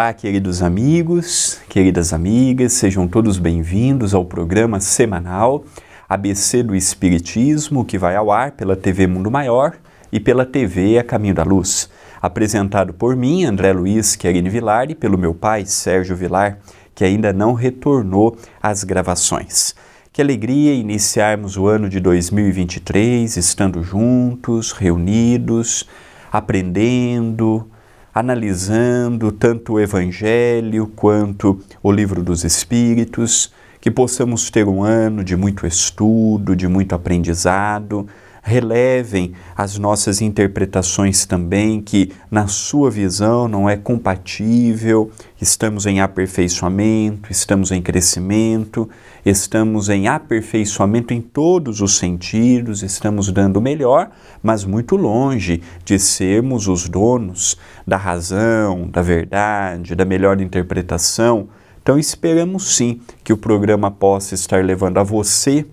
Olá, queridos amigos, queridas amigas, sejam todos bem-vindos ao programa semanal ABC do Espiritismo, que vai ao ar pela TV Mundo Maior e pela TV A Caminho da Luz. Apresentado por mim, André Luiz Querine Vilar, e pelo meu pai, Sérgio Vilar, que ainda não retornou às gravações. Que alegria iniciarmos o ano de 2023 estando juntos, reunidos, aprendendo, analisando tanto o Evangelho quanto o Livro dos Espíritos, que possamos ter um ano de muito estudo, de muito aprendizado relevem as nossas interpretações também, que na sua visão não é compatível, estamos em aperfeiçoamento, estamos em crescimento, estamos em aperfeiçoamento em todos os sentidos, estamos dando melhor, mas muito longe de sermos os donos da razão, da verdade, da melhor interpretação. Então esperamos sim que o programa possa estar levando a você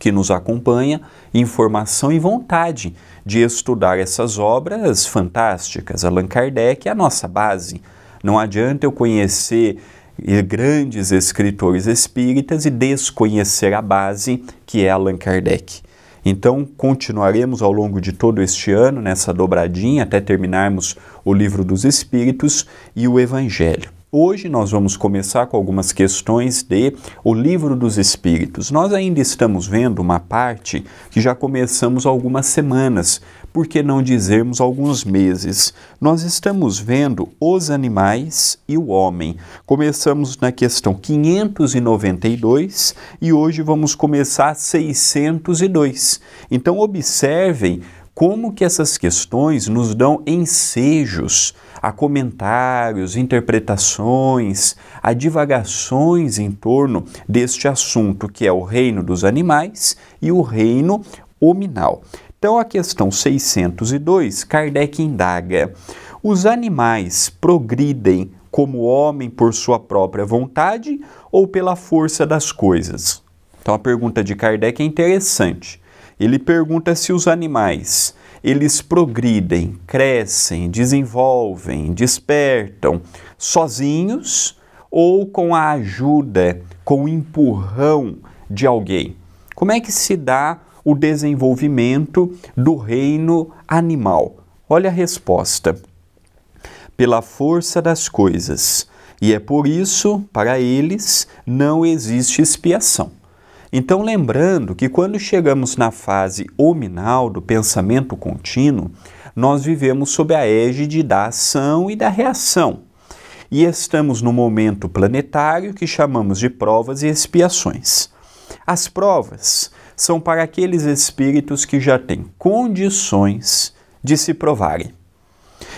que nos acompanha, informação e vontade de estudar essas obras fantásticas. Allan Kardec é a nossa base. Não adianta eu conhecer grandes escritores espíritas e desconhecer a base que é Allan Kardec. Então, continuaremos ao longo de todo este ano nessa dobradinha até terminarmos o Livro dos Espíritos e o Evangelho. Hoje nós vamos começar com algumas questões de O Livro dos Espíritos. Nós ainda estamos vendo uma parte que já começamos algumas semanas, por que não dizermos alguns meses. Nós estamos vendo os animais e o homem. Começamos na questão 592 e hoje vamos começar 602. Então observem como que essas questões nos dão ensejos a comentários, interpretações, a divagações em torno deste assunto que é o reino dos animais e o reino hominal. Então, a questão 602, Kardec indaga: os animais progridem como homem por sua própria vontade ou pela força das coisas? Então, a pergunta de Kardec é interessante. Ele pergunta se os animais eles progridem, crescem, desenvolvem, despertam sozinhos ou com a ajuda, com o empurrão de alguém. Como é que se dá o desenvolvimento do reino animal? Olha a resposta. Pela força das coisas. E é por isso, para eles, não existe expiação. Então, lembrando que quando chegamos na fase hominal do pensamento contínuo, nós vivemos sob a égide da ação e da reação. E estamos no momento planetário que chamamos de provas e expiações. As provas são para aqueles espíritos que já têm condições de se provarem.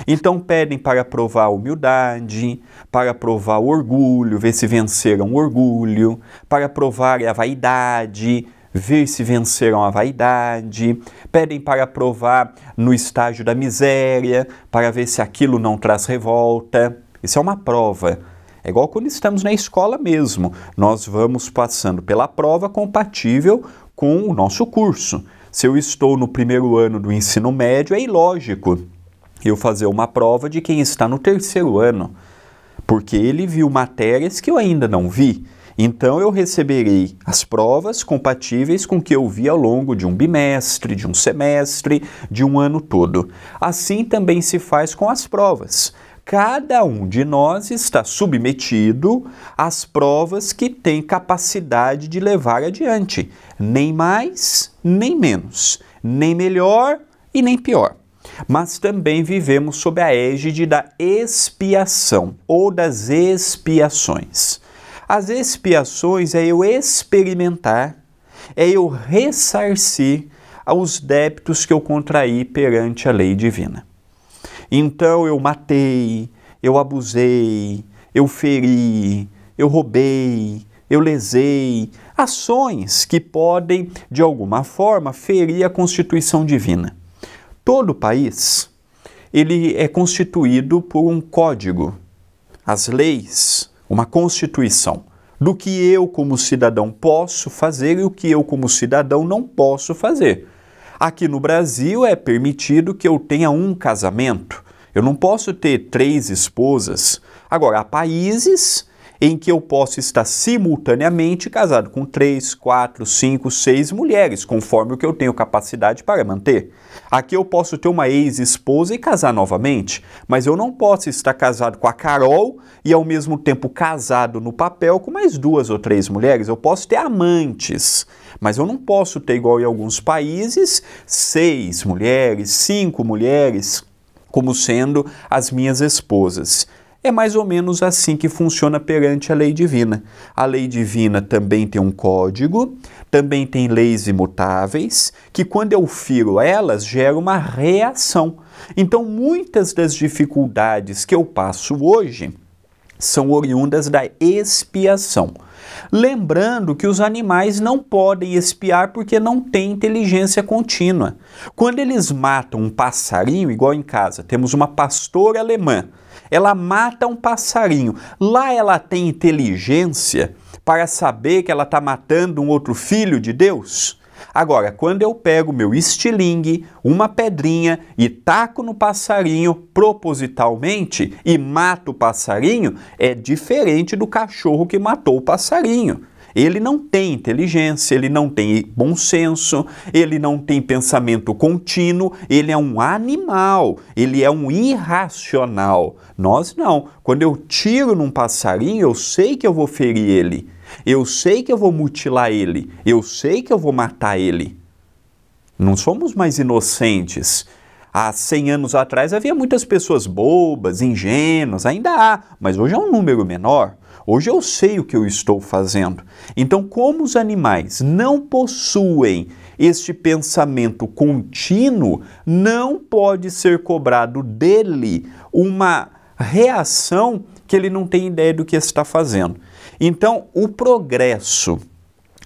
Então pedem para provar humildade, para provar orgulho, ver se venceram o orgulho, para provar a vaidade, ver se venceram a vaidade, pedem para provar no estágio da miséria, para ver se aquilo não traz revolta. Isso é uma prova. É igual quando estamos na escola mesmo. Nós vamos passando pela prova compatível com o nosso curso. Se eu estou no primeiro ano do ensino médio, é ilógico eu fazer uma prova de quem está no terceiro ano, porque ele viu matérias que eu ainda não vi. Então eu receberei as provas compatíveis com o que eu vi ao longo de um bimestre, de um semestre, de um ano todo. Assim também se faz com as provas. Cada um de nós está submetido às provas que tem capacidade de levar adiante, nem mais, nem menos, nem melhor e nem pior mas também vivemos sob a égide da expiação ou das expiações. As expiações é eu experimentar, é eu ressarcir aos débitos que eu contraí perante a lei divina. Então eu matei, eu abusei, eu feri, eu roubei, eu lesei, ações que podem, de alguma forma, ferir a constituição divina todo o país, ele é constituído por um código, as leis, uma constituição do que eu como cidadão posso fazer e o que eu como cidadão não posso fazer. Aqui no Brasil é permitido que eu tenha um casamento. Eu não posso ter três esposas. Agora, há países em que eu posso estar simultaneamente casado com três, quatro, cinco, seis mulheres, conforme o que eu tenho capacidade para manter. Aqui eu posso ter uma ex-esposa e casar novamente, mas eu não posso estar casado com a Carol e ao mesmo tempo casado no papel com mais duas ou três mulheres. Eu posso ter amantes, mas eu não posso ter, igual em alguns países, seis mulheres, cinco mulheres como sendo as minhas esposas. É mais ou menos assim que funciona perante a lei divina. A lei divina também tem um código, também tem leis imutáveis, que quando eu firo elas, gera uma reação. Então, muitas das dificuldades que eu passo hoje são oriundas da expiação. Lembrando que os animais não podem espiar porque não têm inteligência contínua. Quando eles matam um passarinho, igual em casa, temos uma pastora alemã. Ela mata um passarinho. Lá ela tem inteligência para saber que ela está matando um outro filho de Deus? Agora, quando eu pego meu estilingue, uma pedrinha e taco no passarinho propositalmente e mato o passarinho, é diferente do cachorro que matou o passarinho. Ele não tem inteligência, ele não tem bom senso, ele não tem pensamento contínuo, ele é um animal, ele é um irracional. Nós não. Quando eu tiro num passarinho, eu sei que eu vou ferir ele, eu sei que eu vou mutilar ele, eu sei que eu vou matar ele. Não somos mais inocentes. Há 100 anos atrás havia muitas pessoas bobas, ingênuas, ainda há, mas hoje é um número menor. Hoje eu sei o que eu estou fazendo. Então, como os animais não possuem este pensamento contínuo, não pode ser cobrado dele uma reação que ele não tem ideia do que está fazendo. Então, o progresso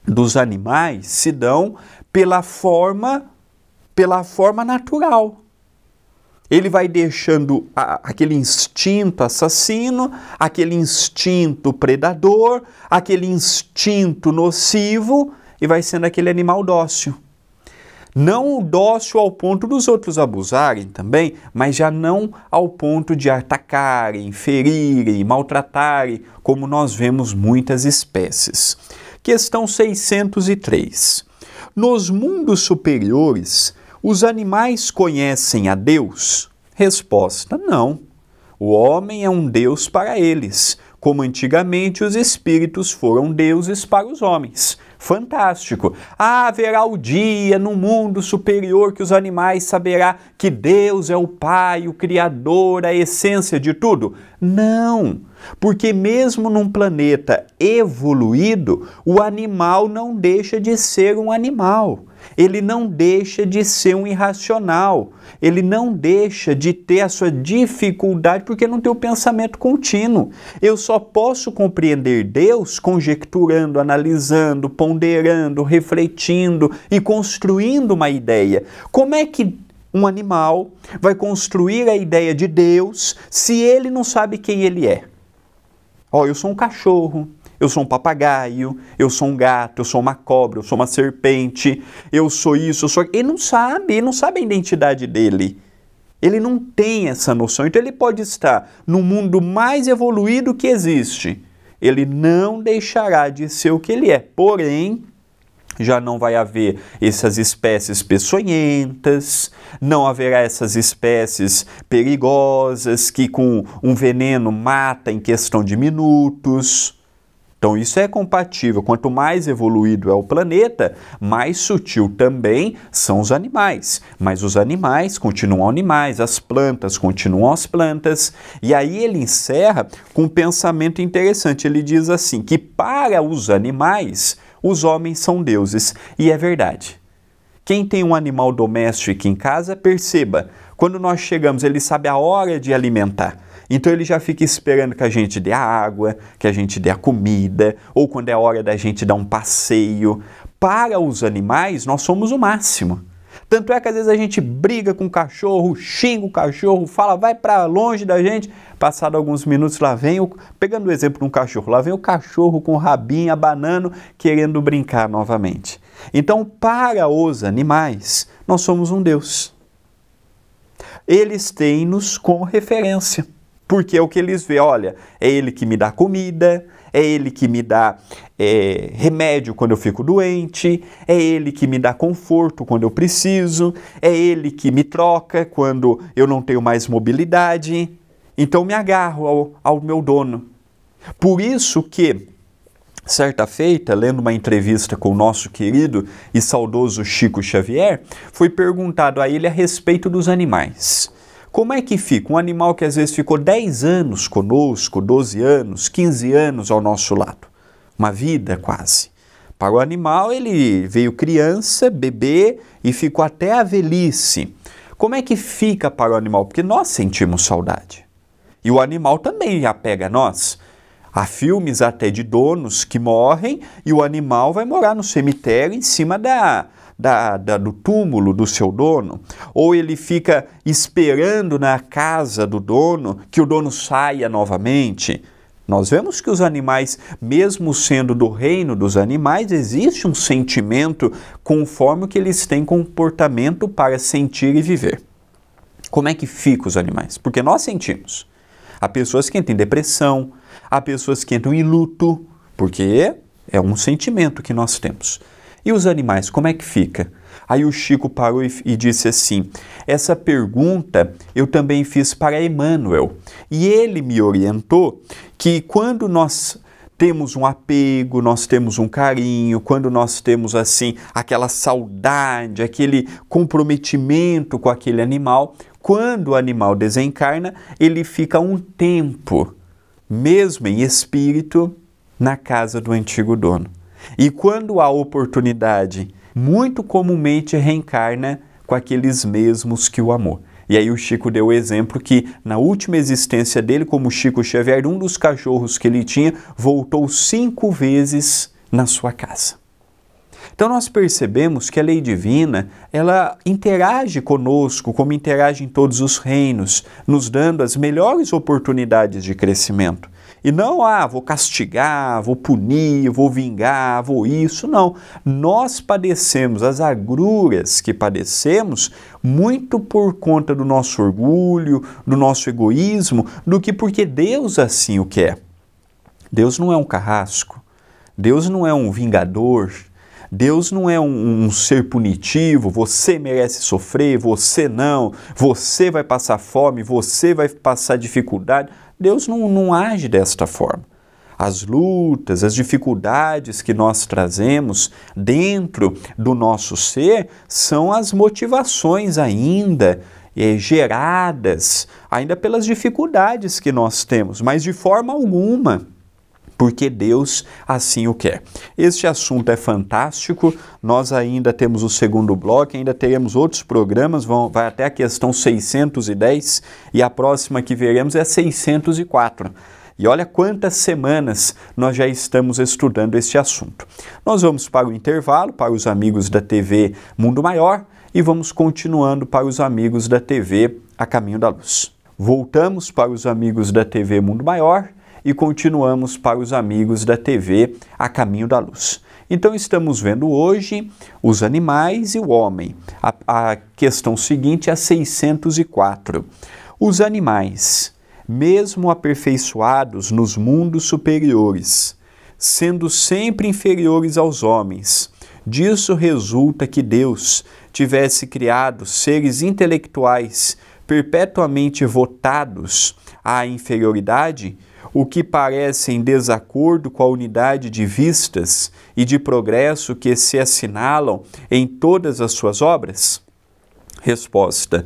dos animais se dão pela forma pela forma natural ele vai deixando a, aquele instinto assassino, aquele instinto predador, aquele instinto nocivo e vai sendo aquele animal dócil. Não dócil ao ponto dos outros abusarem também, mas já não ao ponto de atacarem, ferirem, maltratarem, como nós vemos muitas espécies. Questão 603. Nos mundos superiores, os animais conhecem a Deus? Resposta: não. O homem é um Deus para eles, como antigamente os espíritos foram deuses para os homens. Fantástico! Ah, haverá o dia no mundo superior que os animais saberá que Deus é o Pai, o Criador, a essência de tudo? Não! Porque, mesmo num planeta evoluído, o animal não deixa de ser um animal, ele não deixa de ser um irracional, ele não deixa de ter a sua dificuldade porque não tem o pensamento contínuo. Eu só posso compreender Deus conjecturando, analisando, ponderando, refletindo e construindo uma ideia. Como é que um animal vai construir a ideia de Deus se ele não sabe quem ele é? Ó, oh, eu sou um cachorro, eu sou um papagaio, eu sou um gato, eu sou uma cobra, eu sou uma serpente, eu sou isso, eu sou. Ele não sabe, ele não sabe a identidade dele. Ele não tem essa noção. Então ele pode estar no mundo mais evoluído que existe. Ele não deixará de ser o que ele é. Porém, já não vai haver essas espécies peçonhentas, não haverá essas espécies perigosas que com um veneno mata em questão de minutos. Então isso é compatível. Quanto mais evoluído é o planeta, mais sutil também são os animais. Mas os animais continuam animais, as plantas continuam as plantas. E aí ele encerra com um pensamento interessante. Ele diz assim que para os animais os homens são deuses, e é verdade. Quem tem um animal doméstico em casa, perceba, quando nós chegamos, ele sabe a hora de alimentar. Então ele já fica esperando que a gente dê a água, que a gente dê a comida, ou quando é hora da gente dar um passeio. Para os animais, nós somos o máximo. Tanto é que às vezes a gente briga com o cachorro, xinga o cachorro, fala vai para longe da gente. Passado alguns minutos, lá vem o. Pegando o exemplo de um cachorro, lá vem o cachorro com o rabinho abanando, querendo brincar novamente. Então, para os animais, nós somos um Deus. Eles têm-nos como referência. Porque é o que eles veem, olha, é ele que me dá comida, é Ele que me dá é, remédio quando eu fico doente, é Ele que me dá conforto quando eu preciso, é Ele que me troca quando eu não tenho mais mobilidade. Então me agarro ao, ao meu dono. Por isso que, certa feita, lendo uma entrevista com o nosso querido e saudoso Chico Xavier, foi perguntado a ele a respeito dos animais. Como é que fica um animal que às vezes ficou 10 anos conosco, 12 anos, 15 anos ao nosso lado? Uma vida quase. Para o animal, ele veio criança, bebê e ficou até a velhice. Como é que fica para o animal? Porque nós sentimos saudade. E o animal também apega a nós. Há filmes até de donos que morrem e o animal vai morar no cemitério em cima da, da, da, do túmulo do seu dono, ou ele fica esperando na casa do dono que o dono saia novamente. Nós vemos que os animais, mesmo sendo do reino dos animais, existe um sentimento conforme o que eles têm comportamento para sentir e viver. Como é que ficam os animais? Porque nós sentimos. Há pessoas que entram em depressão, há pessoas que entram em luto, porque é um sentimento que nós temos. E os animais, como é que fica? Aí o Chico parou e, e disse assim: Essa pergunta eu também fiz para Emmanuel. E ele me orientou que quando nós temos um apego, nós temos um carinho, quando nós temos assim aquela saudade, aquele comprometimento com aquele animal, quando o animal desencarna, ele fica um tempo, mesmo em espírito, na casa do antigo dono. E quando há oportunidade, muito comumente reencarna com aqueles mesmos que o amou. E aí o Chico deu o exemplo que na última existência dele como Chico Xavier, um dos cachorros que ele tinha voltou cinco vezes na sua casa. Então nós percebemos que a lei divina, ela interage conosco, como interage em todos os reinos, nos dando as melhores oportunidades de crescimento. E não, ah, vou castigar, vou punir, vou vingar, vou isso. Não. Nós padecemos as agruras que padecemos muito por conta do nosso orgulho, do nosso egoísmo, do que porque Deus assim o quer. Deus não é um carrasco. Deus não é um vingador. Deus não é um, um, ser punitivo, você merece sofrer, você não, você vai passar fome, você vai passar dificuldade. Deus não, não age desta forma. As lutas, as dificuldades que nós trazemos dentro do nosso ser são as motivações ainda é, geradas, ainda pelas dificuldades que nós temos, mas de forma alguma porque Deus assim o quer. Este assunto é fantástico, nós ainda temos o segundo bloco, ainda teremos outros programas, vão, vai até a questão 610 e a próxima que veremos é 604. E olha quantas semanas nós já estamos estudando este assunto. Nós vamos para o intervalo, para os amigos da TV Mundo Maior, e vamos continuando para os amigos da TV A Caminho da Luz. Voltamos para os amigos da TV Mundo Maior e continuamos para os amigos da TV A Caminho da Luz. Então estamos vendo hoje os animais e o homem. A, a questão seguinte é a 604. Os animais, mesmo aperfeiçoados nos mundos superiores, sendo sempre inferiores aos homens, disso resulta que Deus tivesse criado seres intelectuais perpetuamente votados à inferioridade o que parece em desacordo com a unidade de vistas e de progresso que se assinalam em todas as suas obras? Resposta: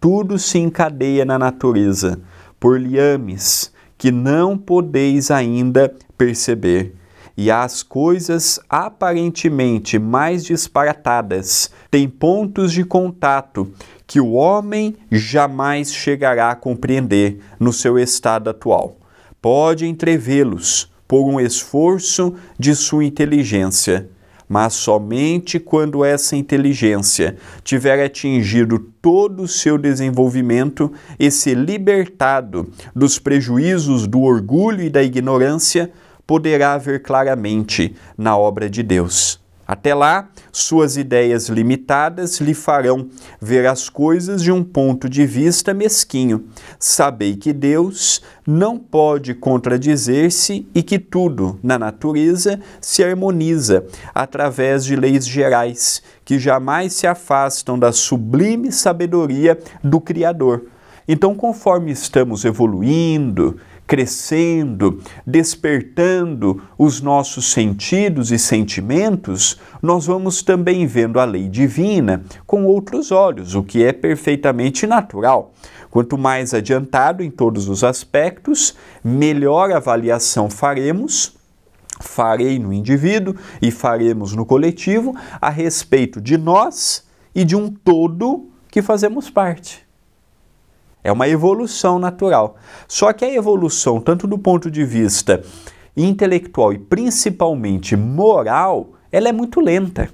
Tudo se encadeia na natureza, por liames que não podeis ainda perceber. E as coisas aparentemente mais disparatadas têm pontos de contato que o homem jamais chegará a compreender no seu estado atual pode entrevê-los por um esforço de sua inteligência, mas somente quando essa inteligência tiver atingido todo o seu desenvolvimento e se libertado dos prejuízos do orgulho e da ignorância, poderá ver claramente na obra de Deus. Até lá, suas ideias limitadas lhe farão ver as coisas de um ponto de vista mesquinho. Sabei que Deus não pode contradizer-se e que tudo na natureza se harmoniza através de leis gerais que jamais se afastam da sublime sabedoria do Criador. Então, conforme estamos evoluindo, crescendo, despertando os nossos sentidos e sentimentos, nós vamos também vendo a lei divina com outros olhos, o que é perfeitamente natural. Quanto mais adiantado em todos os aspectos, melhor avaliação faremos farei no indivíduo e faremos no coletivo a respeito de nós e de um todo que fazemos parte. É uma evolução natural. Só que a evolução, tanto do ponto de vista intelectual e principalmente moral, ela é muito lenta.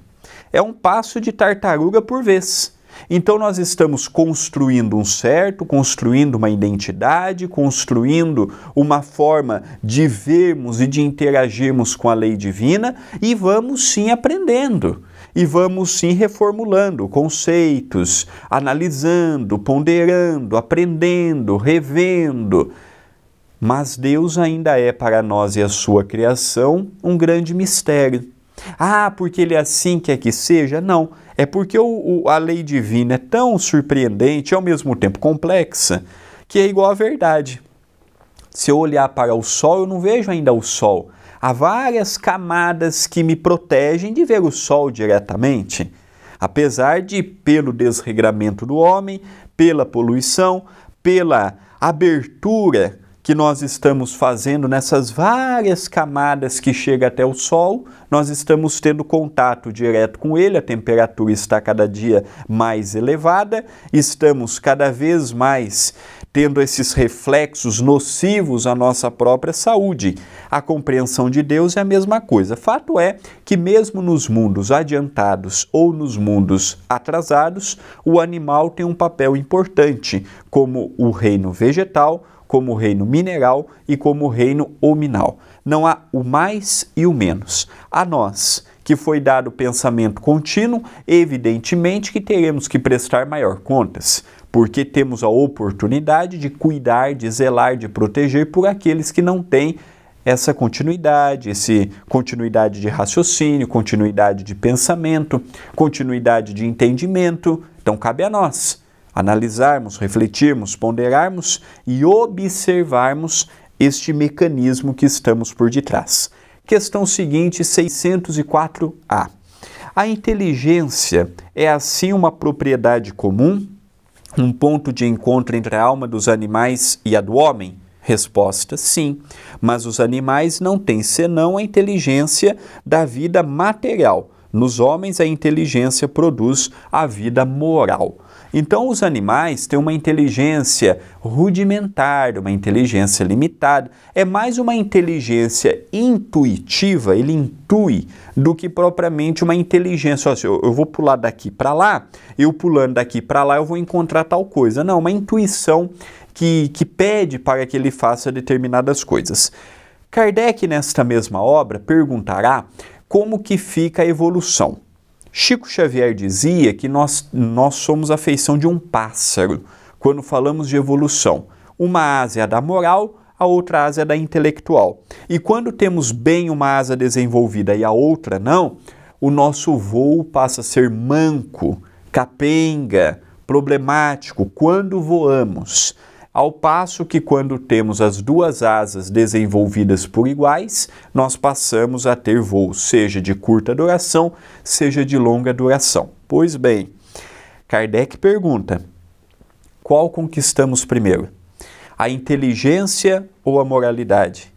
É um passo de tartaruga por vez. Então nós estamos construindo um certo, construindo uma identidade, construindo uma forma de vermos e de interagirmos com a lei divina e vamos sim aprendendo e vamos sim reformulando conceitos, analisando, ponderando, aprendendo, revendo. Mas Deus ainda é para nós e a sua criação um grande mistério. Ah, porque ele é assim quer que seja? Não. É porque o, o, a lei divina é tão surpreendente e ao mesmo tempo complexa que é igual à verdade. Se eu olhar para o sol, eu não vejo ainda o sol. Há várias camadas que me protegem de ver o sol diretamente, apesar de, pelo desregramento do homem, pela poluição, pela abertura que nós estamos fazendo nessas várias camadas que chega até o Sol, nós estamos tendo contato direto com ele, a temperatura está cada dia mais elevada, estamos cada vez mais tendo esses reflexos nocivos à nossa própria saúde. A compreensão de Deus é a mesma coisa. Fato é que, mesmo nos mundos adiantados ou nos mundos atrasados, o animal tem um papel importante, como o reino vegetal, como o reino mineral e como o reino ominal. Não há o mais e o menos. A nós, que foi dado pensamento contínuo, evidentemente que teremos que prestar maior contas porque temos a oportunidade de cuidar, de zelar, de proteger por aqueles que não têm essa continuidade, esse continuidade de raciocínio, continuidade de pensamento, continuidade de entendimento. Então cabe a nós analisarmos, refletirmos, ponderarmos e observarmos este mecanismo que estamos por detrás. Questão seguinte, 604A. A inteligência é assim uma propriedade comum um ponto de encontro entre a alma dos animais e a do homem? Resposta: sim, mas os animais não têm senão a inteligência da vida material. Nos homens, a inteligência produz a vida moral. Então, os animais têm uma inteligência rudimentar, uma inteligência limitada. É mais uma inteligência intuitiva, ele intui, do que propriamente uma inteligência. Assim, eu vou pular daqui para lá, eu pulando daqui para lá, eu vou encontrar tal coisa. Não, uma intuição que, que pede para que ele faça determinadas coisas. Kardec, nesta mesma obra, perguntará como que fica a evolução. Chico Xavier dizia que nós, nós somos a feição de um pássaro quando falamos de evolução. Uma asa é a da moral, a outra asa é da intelectual. E quando temos bem uma asa desenvolvida e a outra não, o nosso voo passa a ser manco, capenga, problemático quando voamos. Ao passo que, quando temos as duas asas desenvolvidas por iguais, nós passamos a ter voo, seja de curta duração, seja de longa duração. Pois bem, Kardec pergunta: qual conquistamos primeiro? A inteligência ou a moralidade?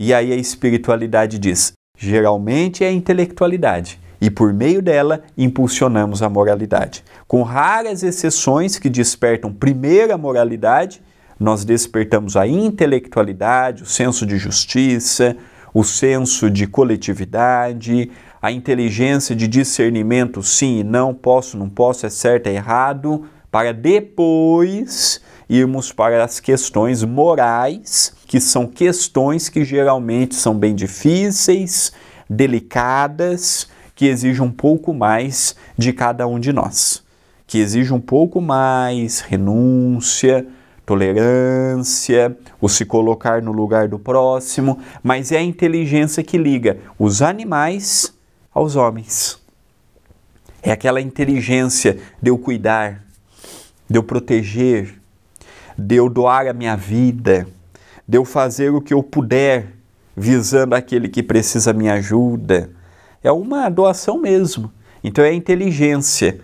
E aí a espiritualidade diz: geralmente é a intelectualidade e por meio dela impulsionamos a moralidade. Com raras exceções que despertam primeiro a moralidade, nós despertamos a intelectualidade, o senso de justiça, o senso de coletividade, a inteligência de discernimento, sim e não, posso, não posso, é certo, é errado, para depois irmos para as questões morais, que são questões que geralmente são bem difíceis, delicadas, que exige um pouco mais de cada um de nós, que exige um pouco mais renúncia, tolerância, o se colocar no lugar do próximo, mas é a inteligência que liga os animais aos homens. É aquela inteligência de eu cuidar, de eu proteger, de eu doar a minha vida, de eu fazer o que eu puder visando aquele que precisa minha ajuda é uma doação mesmo. Então é a inteligência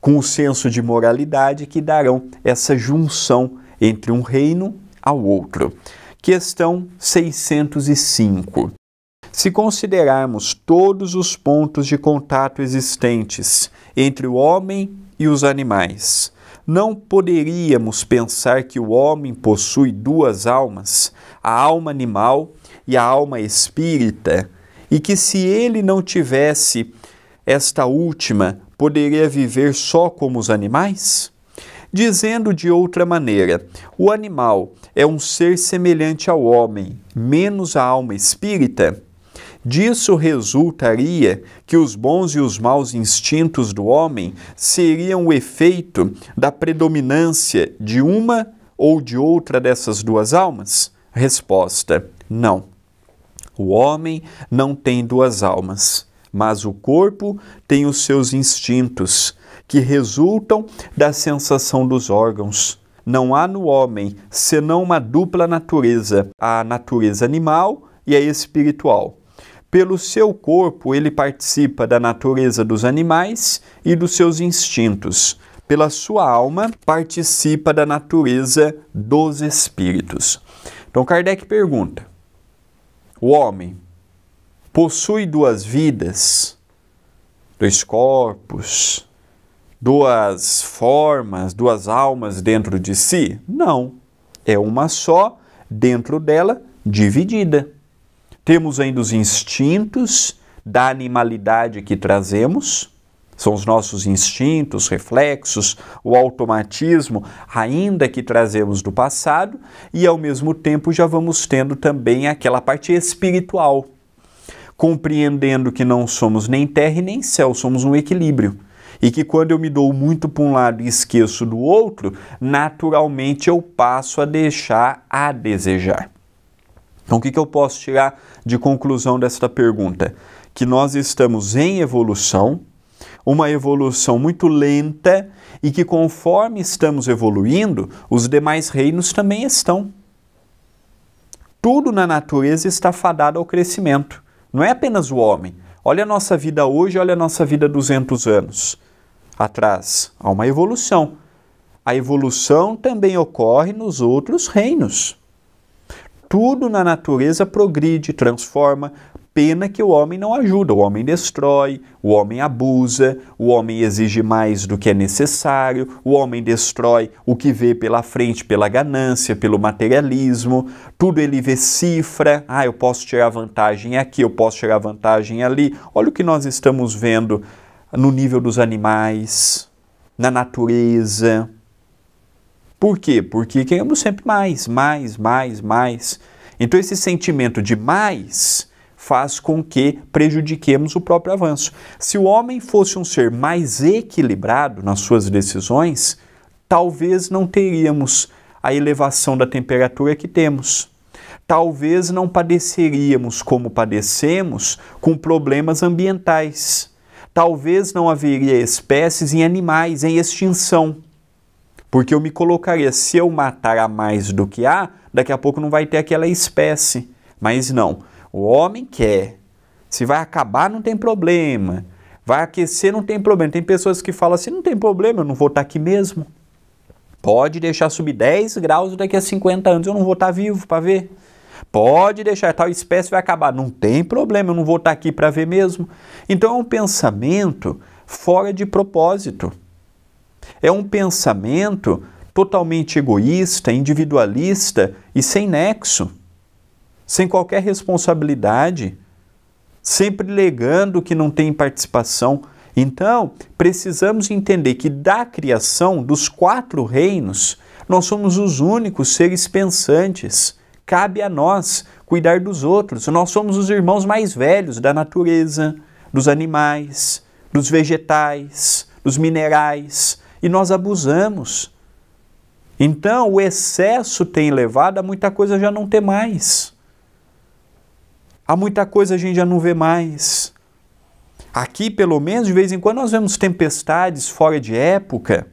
com o senso de moralidade que darão essa junção entre um reino ao outro. Questão 605. Se considerarmos todos os pontos de contato existentes entre o homem e os animais, não poderíamos pensar que o homem possui duas almas, a alma animal e a alma espírita, e que se ele não tivesse esta última, poderia viver só como os animais? Dizendo de outra maneira, o animal é um ser semelhante ao homem, menos a alma espírita? Disso resultaria que os bons e os maus instintos do homem seriam o efeito da predominância de uma ou de outra dessas duas almas? Resposta: não. O homem não tem duas almas, mas o corpo tem os seus instintos, que resultam da sensação dos órgãos. Não há no homem senão uma dupla natureza, a natureza animal e a espiritual. Pelo seu corpo, ele participa da natureza dos animais e dos seus instintos. Pela sua alma, participa da natureza dos espíritos. Então, Kardec pergunta: o homem possui duas vidas, dois corpos, duas formas, duas almas dentro de si? Não. É uma só, dentro dela, dividida. Temos ainda os instintos da animalidade que trazemos são os nossos instintos, reflexos, o automatismo, ainda que trazemos do passado, e ao mesmo tempo já vamos tendo também aquela parte espiritual, compreendendo que não somos nem terra e nem céu, somos um equilíbrio e que quando eu me dou muito para um lado e esqueço do outro, naturalmente eu passo a deixar a desejar. Então, o que, que eu posso tirar de conclusão desta pergunta? Que nós estamos em evolução, uma evolução muito lenta e que, conforme estamos evoluindo, os demais reinos também estão. Tudo na natureza está fadado ao crescimento, não é apenas o homem. Olha a nossa vida hoje, olha a nossa vida 200 anos atrás. Há uma evolução. A evolução também ocorre nos outros reinos. Tudo na natureza progride, transforma, Pena que o homem não ajuda, o homem destrói, o homem abusa, o homem exige mais do que é necessário, o homem destrói o que vê pela frente, pela ganância, pelo materialismo, tudo ele vê cifra, ah, eu posso tirar vantagem aqui, eu posso tirar vantagem ali. Olha o que nós estamos vendo no nível dos animais, na natureza. Por quê? Porque queremos sempre mais, mais, mais, mais. Então esse sentimento de mais faz com que prejudiquemos o próprio avanço. Se o homem fosse um ser mais equilibrado nas suas decisões, talvez não teríamos a elevação da temperatura que temos. Talvez não padeceríamos como padecemos com problemas ambientais. Talvez não haveria espécies em animais em extinção. Porque eu me colocaria, se eu matar a mais do que há, daqui a pouco não vai ter aquela espécie. Mas não, o homem quer. Se vai acabar, não tem problema. Vai aquecer, não tem problema. Tem pessoas que falam assim: não tem problema, eu não vou estar tá aqui mesmo. Pode deixar subir 10 graus daqui a 50 anos, eu não vou estar tá vivo para ver. Pode deixar, tal espécie vai acabar. Não tem problema, eu não vou estar tá aqui para ver mesmo. Então é um pensamento fora de propósito. É um pensamento totalmente egoísta, individualista e sem nexo sem qualquer responsabilidade, sempre legando que não tem participação. Então, precisamos entender que da criação dos quatro reinos, nós somos os únicos seres pensantes. Cabe a nós cuidar dos outros. Nós somos os irmãos mais velhos da natureza, dos animais, dos vegetais, dos minerais, e nós abusamos. Então, o excesso tem levado a muita coisa já não ter mais. Há muita coisa a gente já não vê mais. Aqui, pelo menos, de vez em quando nós vemos tempestades fora de época,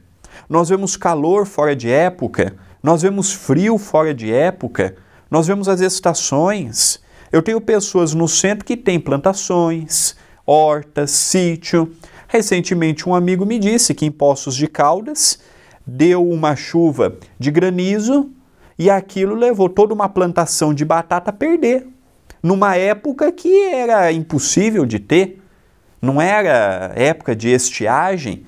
nós vemos calor fora de época, nós vemos frio fora de época, nós vemos as estações. Eu tenho pessoas no centro que têm plantações, hortas, sítio. Recentemente, um amigo me disse que em Poços de Caldas deu uma chuva de granizo e aquilo levou toda uma plantação de batata a perder numa época que era impossível de ter, não era época de estiagem.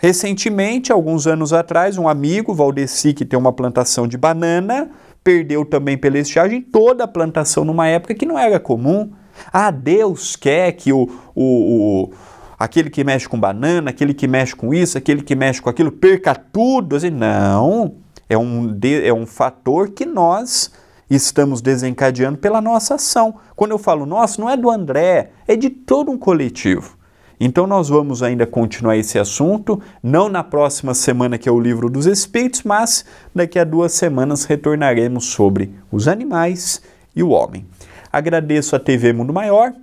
Recentemente, alguns anos atrás, um amigo, Valdeci, que tem uma plantação de banana, perdeu também pela estiagem toda a plantação numa época que não era comum. Ah, Deus quer que o, o, o aquele que mexe com banana, aquele que mexe com isso, aquele que mexe com aquilo, perca tudo. Assim, não, é um, é um fator que nós estamos desencadeando pela nossa ação. Quando eu falo nosso, não é do André, é de todo um coletivo. Então nós vamos ainda continuar esse assunto, não na próxima semana que é o livro dos espíritos, mas daqui a duas semanas retornaremos sobre os animais e o homem. Agradeço à TV Mundo Maior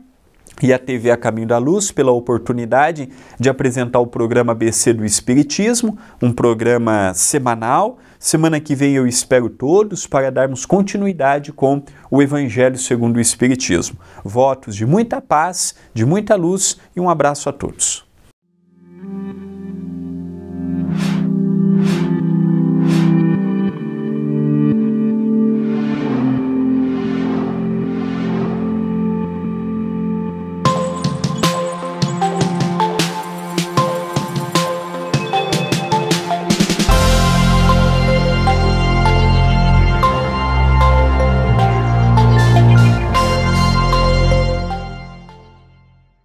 e à TV A Caminho da Luz pela oportunidade de apresentar o programa BC do Espiritismo, um programa semanal Semana que vem eu espero todos para darmos continuidade com o Evangelho segundo o Espiritismo. Votos de muita paz, de muita luz e um abraço a todos.